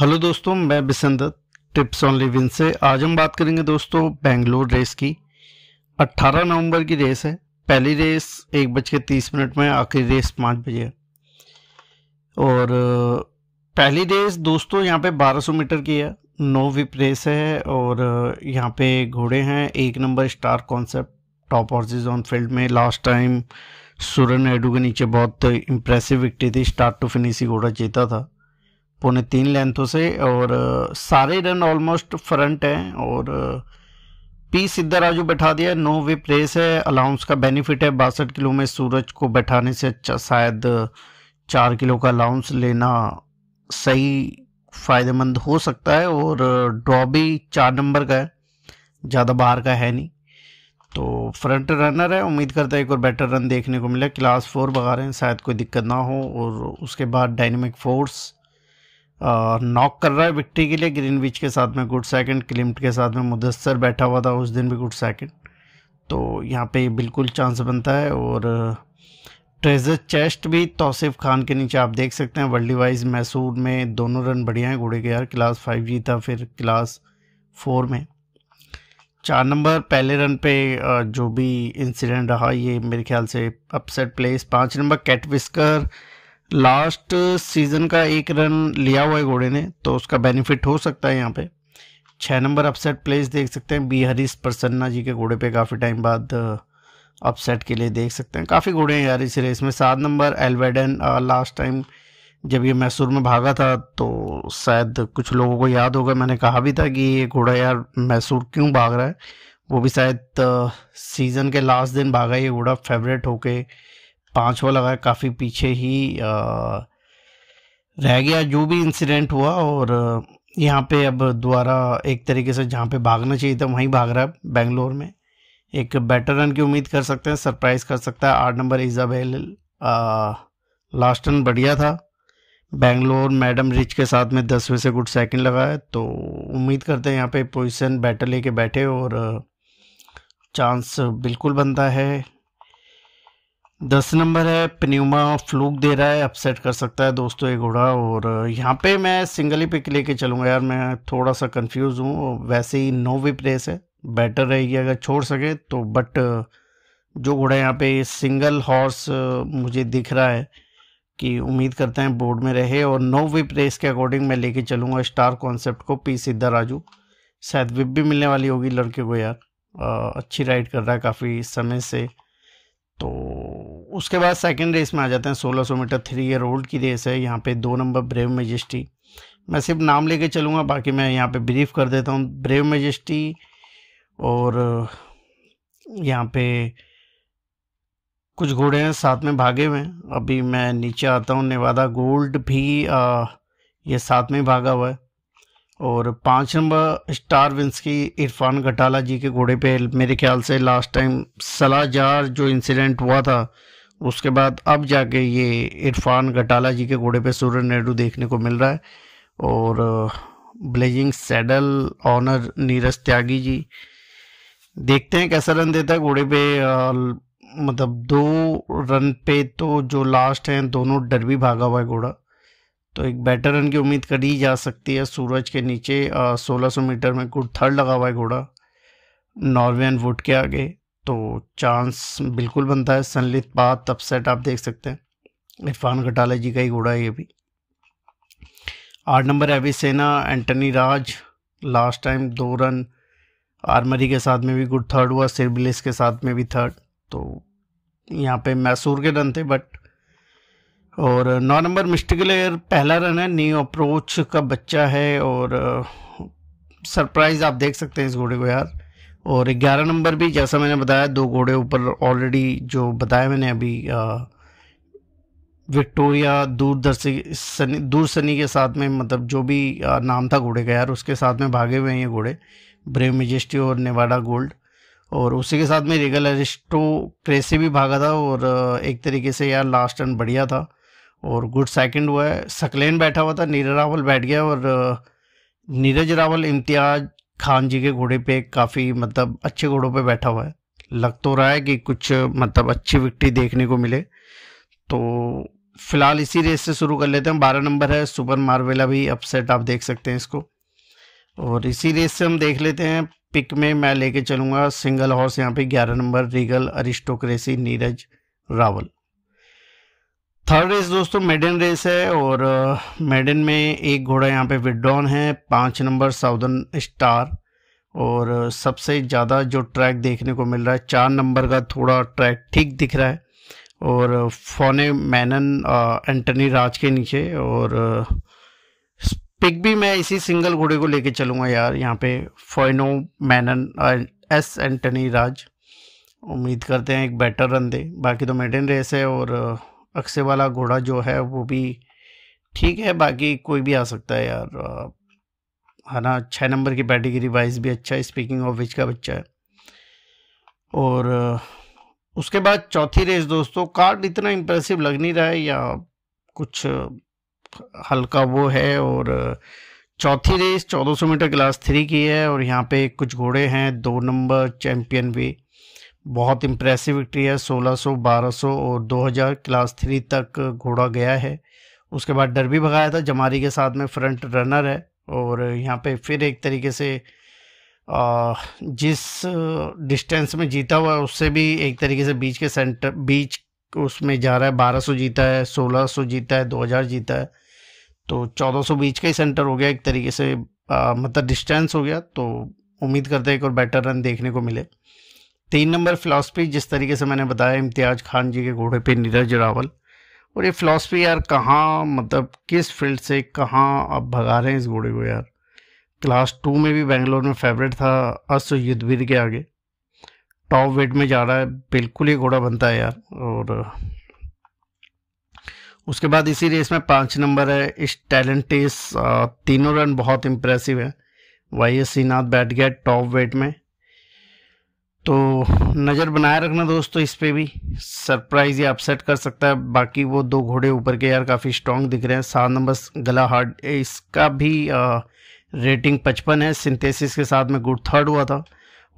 hello दोस्तों मैं बिसंदत tips on living से आज हम बात करेंगे दोस्तों बेंगलोर रेस की 18 नवंबर की रेस है पहली रेस एक बज के तीस मिनट में आखिरी रेस पाँच बजे है और पहली रेस दोस्तों यहाँ पे 1200 मीटर की है नो विप रेस है और यहाँ पे घोड़े हैं एक number star concept top horses on field में लास्ट टाइम सुरन एडू के नीचे बहुत इम्प्रेसिव विकटी थी स्टार्ट टू फिनिश ही घोड़ा जीता था पौने तीन लेंथों से और सारे रन ऑलमोस्ट फ्रंट हैं और पी सिद्धा राजू बैठा दिया नो विप रेस है अलाउंस का बेनिफिट है बासठ किलो में सूरज को बैठाने से अच्छा शायद चार किलो का अलाउंस लेना सही फ़ायदेमंद हो सकता है और ड्रॉ भी चार नंबर का है ज़्यादा बाहर का है नहीं तो फ्रंट रनर है उम्मीद करता है एक और बेटर रन देखने को मिला क्लास फोर भगा रहे हैं शायद कोई दिक्कत ना हो और उसके बाद डायनेमिक फोर्स नॉक कर रहा है विक्ट्री के लिए ग्रीन बीच के साथ में गुड सेकंड क्लिम्ट के साथ में मुदस्सर बैठा हुआ था उस दिन भी गुड सेकंड तो यहाँ पे बिल्कुल चांस बनता है और ट्रेजर चेस्ट भी तोसिफ़ खान के नीचे आप देख सकते हैं वर्ल्ड वाइज मैसूर में दोनों रन बढ़िया हैं घोड़े के यार क्लास फाइव जीता फिर क्लास फोर में चार नंबर पहले रन पे जो भी इंसिडेंट रहा ये मेरे ख्याल से अपसेट प्लेस पाँच number cat whisker last season का एक रन लिया हुआ है घोड़े ने तो उसका बेनिफिट हो सकता है यहाँ पे छः नंबर अपसेट प्लेस देख सकते हैं बी हरीश प्रसन्ना जी के घोड़े पे काफ़ी टाइम बाद अपसेट uh, के लिए देख सकते हैं काफ़ी घोड़े हैं यार इस रेस में सात नंबर एलवेडन लास्ट टाइम जब ये मैसूर में भागा था तो शायद कुछ लोगों को याद होगा मैंने कहा भी था कि ये घोड़ा यार मैसूर क्यों भाग रहा है वो भी शायद सीज़न uh, के लास्ट दिन भागा ये घोड़ा फेवरेट होके पांचवा लगा काफ़ी पीछे ही रह गया जो भी इंसिडेंट हुआ और यहाँ पे अब दोबारा एक तरीके से जहाँ पे भागना चाहिए था वहीं भाग रहा है बेंगलोर में एक बेटर रन की उम्मीद कर सकते हैं सरप्राइज़ कर सकता है आठ नंबर इजाबेल लास्ट रन बढ़िया था बेंगलोर मैडम रिच के साथ में दसवें से गुड सेकंड लगा है तो उम्मीद करते हैं यहाँ पे पोजीशन बैटर लेके बैठे और चांस बिल्कुल बनता है दस नंबर है पन्यूमा फ्लूक दे रहा है अपसेट कर सकता है दोस्तों ये घोड़ा और यहाँ पे मैं सिंगल ही पिक लेके चलूँगा यार मैं थोड़ा सा कंफ्यूज हूँ वैसे ही नो विप रेस है बेटर रहेगी अगर छोड़ सके तो बट जो घोड़ा यहाँ पे सिंगल हॉर्स मुझे दिख रहा है कि उम्मीद करते हैं बोर्ड में रहे और नो विप रेस के अकॉर्डिंग मैं लेके चलूँगा स्टार कॉन्सेप्ट को पी सिद्धा राजू शायद विप भी मिलने वाली होगी लड़के को यार आ, अच्छी राइड कर रहा है काफ़ी समय से तो उसके बाद सेकेंड रेस में आ जाते हैं 1600 मीटर थ्री ईयर ओल्ड की रेस है यहाँ पे दो नंबर ब्रेव मेजेस्टी मैं सिर्फ नाम लेके चलूँगा बाकी मैं यहाँ पे ब्रीफ कर देता हूँ ब्रेव मेजेस्टी और यहाँ पे कुछ घोड़े हैं साथ में भागे हुए हैं अभी मैं नीचे आता हूँ नेवादा गोल्ड भी आ, ये साथ में भागा हुआ है और पाँच नंबर स्टार विंस की इरफान घटाला जी के घोड़े पे मेरे ख्याल से लास्ट टाइम सलाजार जो इंसिडेंट हुआ था उसके बाद अब जाके ये इरफान घटाला जी के घोड़े पे सूर्य नेहरू देखने को मिल रहा है और blazing saddle owner Neeraj Tyagi ji देखते हैं कैसा रन देता है घोड़े पे मतलब दो रन पे तो जो लास्ट हैं दोनों डर भी भागा हुआ है घोड़ा तो एक बेटर रन की उम्मीद करी जा सकती है सूरज के नीचे सोलह सौ मीटर में गुड थर्ड लगा हुआ है घोड़ा नॉर्वेन वुड के आगे तो चांस बिल्कुल बनता है सनलित पात अपसेट आप देख सकते हैं इरफान घटाला जी का ही घोड़ा है ये भी आठ नंबर एवी सेना एंटनी राज लास्ट टाइम दो रन आर्मरी के साथ में भी गुड थर्ड हुआ सिरबिलिस के साथ में भी थर्ड तो यहाँ पे मैसूर के रन थे बट और नौ नंबर मिस्टिकल एयर पहला रन है न्यू अप्रोच का बच्चा है और सरप्राइज आप देख सकते हैं इस घोड़े को यार और ग्यारह नंबर भी जैसा मैंने बताया दो घोड़े ऊपर ऑलरेडी जो बताया मैंने अभी आ, विक्टोरिया दूरदर्शी सनी दूर सनी के साथ में मतलब जो भी आ, नाम था घोड़े का यार उसके साथ में भागे हुए हैं ये घोड़े ब्रेव मेजेस्टी और नेवाडा गोल्ड और उसी के साथ में रेगल एरिस्टो क्रेसी भी भागा था और एक तरीके से यार लास्ट रन बढ़िया था और गुड सेकंड हुआ है सकलेन बैठा हुआ था नीरज रावल बैठ गया और नीरज रावल इम्तियाज खान जी के घोड़े पे काफ़ी मतलब अच्छे घोड़ों पे बैठा हुआ है लग तो रहा है कि कुछ मतलब अच्छी विक्ट्री देखने को मिले तो फिलहाल इसी रेस से शुरू कर लेते हैं बारह नंबर है सुपर मार्वेला भी अपसेट आप देख सकते हैं इसको और इसी रेस से हम देख लेते हैं पिक में मैं लेके चलूँगा सिंगल हॉर्स यहाँ पे ग्यारह number regal aristocracy Neeraj Rawal third race दोस्तों मेडन रेस है और मेडन uh, में एक घोड़ा यहाँ पे विड्रॉन है पाँच नंबर साउदर्न स्टार और uh, सबसे ज़्यादा जो ट्रैक देखने को मिल रहा है चार नंबर का थोड़ा ट्रैक ठीक दिख रहा है और फोने मैनन एंटनी राज के नीचे और पिक uh, भी मैं इसी सिंगल घोड़े को लेके चलूँगा यार यहाँ पे फोनो मैनन एस एंटनी राज उम्मीद करते हैं एक बेटर रन दे बाकी तो मेडन रेस है और अक्से वाला घोड़ा जो है वो भी ठीक है बाकी कोई भी आ सकता है यार है ना छः नंबर की कैटेगरी वाइज भी अच्छा है स्पीकिंग ऑफ विच का बच्चा है और उसके बाद चौथी रेस दोस्तों कार्ड इतना इम्प्रेसिव लग नहीं रहा है या कुछ हल्का वो है और चौथी रेस 1400 मीटर क्लास थ्री की है और यहाँ पे कुछ घोड़े हैं दो नंबर चैम्पियन भी बहुत इम्प्रेसिव विक्ट्री है 1600, 1200 और 2000 क्लास थ्री तक घोड़ा गया है उसके बाद डर भी भगाया था जमारी के साथ में फ्रंट रनर है और यहाँ पे फिर एक तरीके से जिस डिस्टेंस में जीता हुआ है उससे भी एक तरीके से बीच के सेंटर बीच उसमें जा रहा है 1200 जीता है 1600 जीता है 2000 जीता है तो चौदह बीच का ही सेंटर हो गया एक तरीके से मतलब डिस्टेंस हो गया तो उम्मीद करते हैं एक और बेटर रन देखने को मिले तीन नंबर फ़िलासफ़ी जिस तरीके से मैंने बताया इम्तियाज़ खान जी के घोड़े पे नीरज रावल और ये फ़िलासफ़ी यार कहाँ मतलब किस फील्ड से कहाँ आप भगा रहे हैं इस घोड़े को यार क्लास टू में भी बेंगलोर में फेवरेट था अश्व युद्धवीर के आगे टॉप वेट में जा रहा है बिल्कुल ही घोड़ा बनता है यार और उसके बाद इसी रेस में पाँच नंबर है इस टैलेंटेस तीनों रन बहुत इम्प्रेसिव है वाई एस सीनाथ बैठ गया टॉप वेट में तो नज़र बनाए रखना दोस्तों इस पर भी सरप्राइज या अपसेट कर सकता है बाकी वो दो घोड़े ऊपर के यार काफ़ी स्ट्रॉन्ग दिख रहे हैं सात नंबर गला हार्ड इसका भी आ, रेटिंग पचपन है सिंथेसिस के साथ में गुड थर्ड हुआ था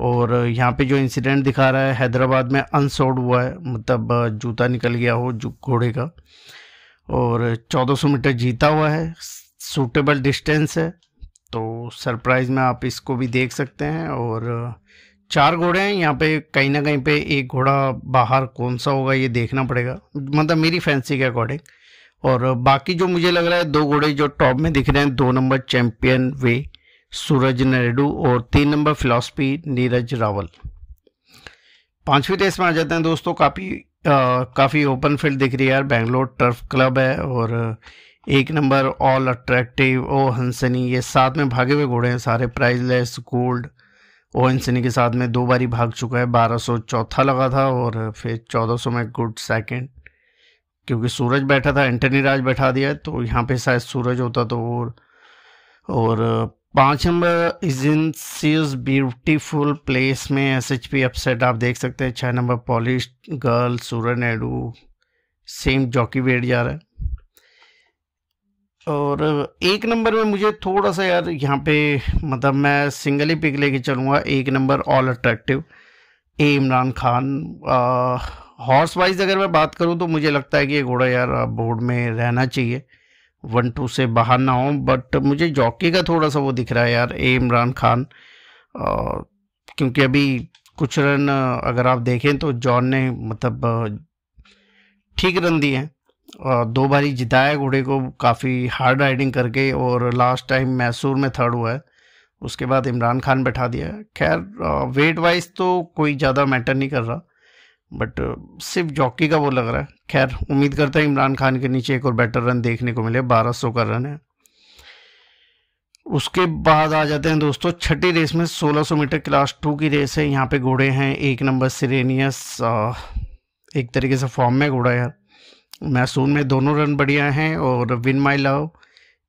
और यहाँ पे जो इंसिडेंट दिखा रहा है हैदराबाद में अनसोड हुआ है मतलब जूता निकल गया हो घोड़े का और 1400 मीटर जीता हुआ है सूटेबल डिस्टेंस है तो सरप्राइज़ में आप इसको भी देख सकते हैं और चार घोड़े हैं यहाँ पे कहीं ना कहीं पे एक घोड़ा बाहर कौन सा होगा ये देखना पड़ेगा मतलब मेरी फैंसी के अकॉर्डिंग और बाकी जो मुझे लग रहा है दो घोड़े जो टॉप में दिख रहे हैं दो number champion way Suraj Naidu और तीन नंबर फिलासफी नीरज रावल पांचवी रेस में आ जाते हैं दोस्तों काफ़ी काफ़ी ओपन फील्ड दिख रही है यार बेंगलोर टर्फ क्लब है और एक नंबर ऑल अट्रैक्टिव ओ हंसनी ये साथ में भागे हुए घोड़े हैं सारे प्राइजलेस गोल्ड ओ एन के साथ में दो बारी भाग चुका है बारह सौ चौथा लगा था और फिर चौदह सौ में गुड सेकंड क्योंकि सूरज बैठा था एंटनी राज बैठा दिया तो यहाँ पे शायद सूरज होता तो और और पाँच number is in sees beautiful place में एस एच पी अपसेट आप देख सकते हैं छः number polish girl Suraj Nehru same jockey weight जा रहा है और एक नंबर में मुझे थोड़ा सा यार यहाँ पे मतलब मैं सिंगल ही पिक लेके चलूँगा एक number all attractive A Imran Khan horse wise अगर मैं बात करूँ तो मुझे लगता है कि ये घोड़ा यार बोर्ड में रहना चाहिए वन टू से बाहर ना हो बट मुझे जॉकी का थोड़ा सा वो दिख रहा है यार ए इमरान खान आ, क्योंकि अभी कुछ रन अगर आप देखें तो जॉन ने मतलब ठीक रन दिए हैं दो बारी जिताया है घोड़े को काफ़ी हार्ड राइडिंग करके और लास्ट टाइम मैसूर में थर्ड हुआ है उसके बाद इमरान खान बैठा दिया खैर वेट वाइज तो कोई ज़्यादा मैटर नहीं कर रहा बट सिर्फ जॉकी का वो लग रहा है खैर उम्मीद करता है इमरान खान के नीचे एक और बेटर रन देखने को मिले 1200 का रन है उसके बाद आ जाते हैं दोस्तों छठी रेस में 1600 मीटर क्लास टू की रेस है यहाँ पे घोड़े हैं एक नंबर सिरेनियस एक तरीके से फॉर्म में घोड़ा यार मैसून में दोनों रन बढ़िया हैं और win my love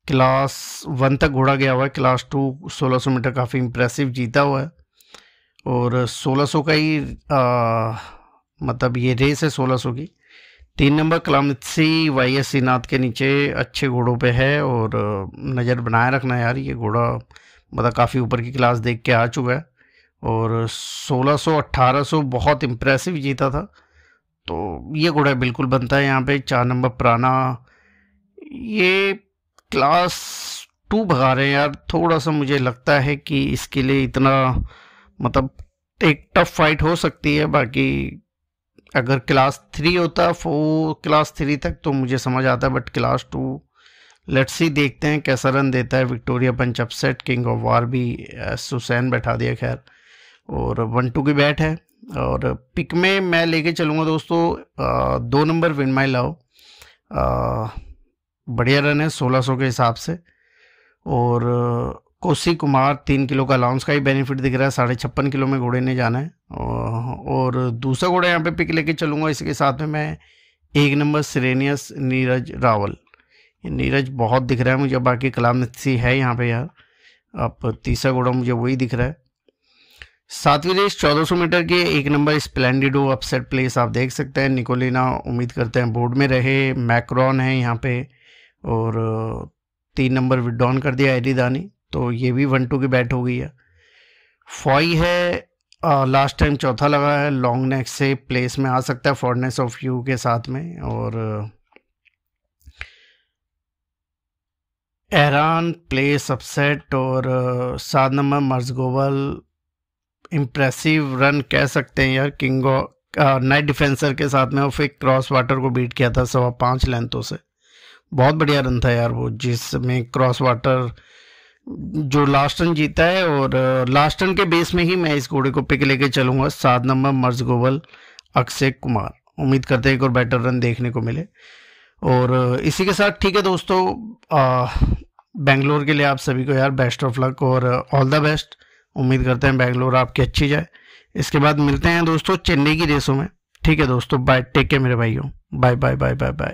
class one तक घोड़ा गया हुआ है क्लास टू 1600 मीटर काफ़ी इम्प्रेसिव जीता हुआ है और 1600 का ही आ, मतलब ये रेस है 1600 की तीन नंबर कलामित्सी वाई एस सीनाथ के नीचे अच्छे घोड़ों पे है और नज़र बनाए रखना यार ये घोड़ा मतलब काफ़ी ऊपर की क्लास देख के आ चुका है और 1600 1800 बहुत इम्प्रेसिव जीता था तो ये घोड़ा बिल्कुल बनता है यहाँ पे चार नंबर पुराना ये क्लास टू भगा रहे हैं यार थोड़ा सा मुझे लगता है कि इसके लिए इतना मतलब एक टफ फाइट हो सकती है बाकी अगर क्लास थ्री होता फोर क्लास थ्री तक तो मुझे समझ आता है बट क्लास टू लेट्स ही देखते हैं कैसा रन देता है Victoria punch upset king of war भी सुसैन बैठा दिया खैर और वन टू की बैट है और पिक में मैं लेके चलूँगा दोस्तों दो नंबर विन माई लाओ बढ़िया रन है सोलह सौ के हिसाब से और कोसी कुमार तीन किलो का अलाउंस का ही बेनिफिट दिख रहा है साढ़े छप्पन किलो में घोड़े ने जाना है और दूसरा घोड़ा यहाँ पे पिक लेके चलूँगा इसके साथ में मैं एक नंबर सीरेनियस नीरज रावल नीरज बहुत दिख रहा है मुझे बाकी कलाम नत्सी है यहाँ पे यार अब तीसरा घोड़ा मुझे वही दिख रहा है सातवीं रेस 1400 मीटर के एक नंबर स्प्लेंडिडो अपसेट प्लेस आप देख सकते हैं निकोलिना उम्मीद करते हैं बोर्ड में रहे मैक्रॉन है यहाँ पे और तीन नंबर विड्रॉन कर दिया एडी दानी तो ये भी वन टू की बैट हो गई है फॉई है आ, लास्ट टाइम चौथा लगा है लॉन्ग नेक से प्लेस में आ सकता है फॉरनेस ऑफ यू के साथ में और एहरान प्लेस अपसेट और सात नंबर मर्जगोवल इम्प्रेसिव रन कह सकते हैं यार किंग नाइट डिफेंसर के साथ में और फिर क्रॉस वाटर को बीट किया था सवा पाँच लेंथों से बहुत बढ़िया रन था यार वो जिसमें क्रॉस वाटर जो लास्ट रन जीता है और लास्ट uh, रन के बेस में ही मैं इस घोड़े को पिक लेके चलूंगा सात नंबर मर्ज गोवल अक्षय कुमार उम्मीद करते हैं एक और बेटर रन देखने को मिले और uh, इसी के साथ ठीक है दोस्तों बेंगलोर uh, के लिए आप सभी को यार बेस्ट ऑफ लक और ऑल द बेस्ट उम्मीद करते हैं बैंगलोर आपकी अच्छी जाए इसके बाद मिलते हैं दोस्तों चेन्नई की रेसों में ठीक है दोस्तों बाय टेक के मेरे भाइयों bye bye bye bye bye